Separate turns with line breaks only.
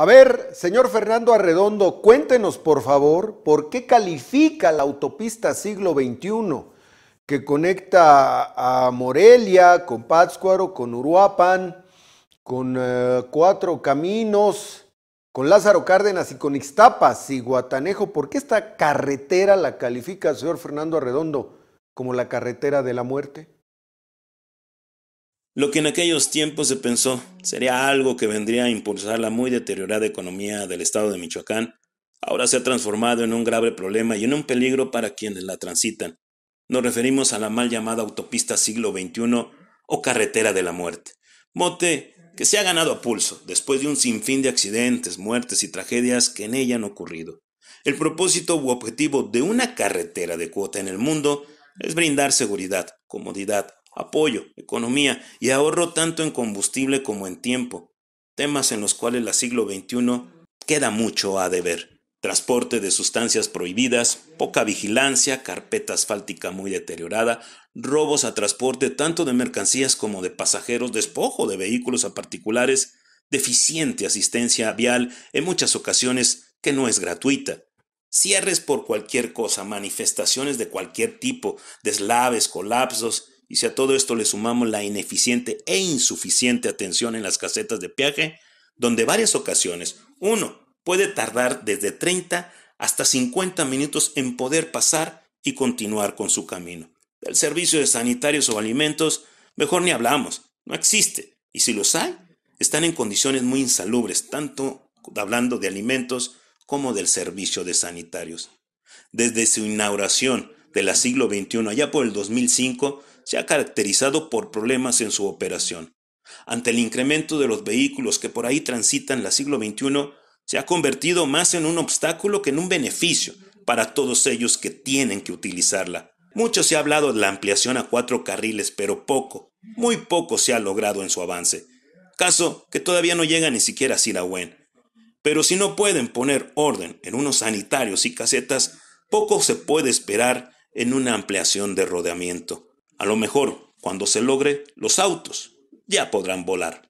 A ver, señor Fernando Arredondo, cuéntenos por favor por qué califica la autopista siglo XXI que conecta a Morelia con Pátzcuaro, con Uruapan, con eh, Cuatro Caminos, con Lázaro Cárdenas y con Ixtapas y Guatanejo. ¿Por qué esta carretera la califica, señor Fernando Arredondo, como la carretera de la muerte?
Lo que en aquellos tiempos se pensó sería algo que vendría a impulsar la muy deteriorada economía del estado de Michoacán, ahora se ha transformado en un grave problema y en un peligro para quienes la transitan. Nos referimos a la mal llamada autopista siglo XXI o carretera de la muerte, mote que se ha ganado a pulso después de un sinfín de accidentes, muertes y tragedias que en ella han ocurrido. El propósito u objetivo de una carretera de cuota en el mundo es brindar seguridad, comodidad, apoyo, economía y ahorro tanto en combustible como en tiempo, temas en los cuales la siglo XXI queda mucho a deber. Transporte de sustancias prohibidas, poca vigilancia, carpeta asfáltica muy deteriorada, robos a transporte tanto de mercancías como de pasajeros, despojo de vehículos a particulares, deficiente asistencia vial en muchas ocasiones que no es gratuita, cierres por cualquier cosa, manifestaciones de cualquier tipo, deslaves, colapsos, y si a todo esto le sumamos la ineficiente e insuficiente atención en las casetas de peaje, donde varias ocasiones uno puede tardar desde 30 hasta 50 minutos en poder pasar y continuar con su camino. Del servicio de sanitarios o alimentos, mejor ni hablamos, no existe. Y si los hay, están en condiciones muy insalubres, tanto hablando de alimentos como del servicio de sanitarios. Desde su inauguración de la siglo XXI, allá por el 2005, se ha caracterizado por problemas en su operación. Ante el incremento de los vehículos que por ahí transitan la siglo XXI, se ha convertido más en un obstáculo que en un beneficio para todos ellos que tienen que utilizarla. Mucho se ha hablado de la ampliación a cuatro carriles, pero poco, muy poco se ha logrado en su avance. Caso que todavía no llega ni siquiera a Sirahuén. Pero si no pueden poner orden en unos sanitarios y casetas, poco se puede esperar en una ampliación de rodeamiento. A lo mejor, cuando se logre, los autos ya podrán volar.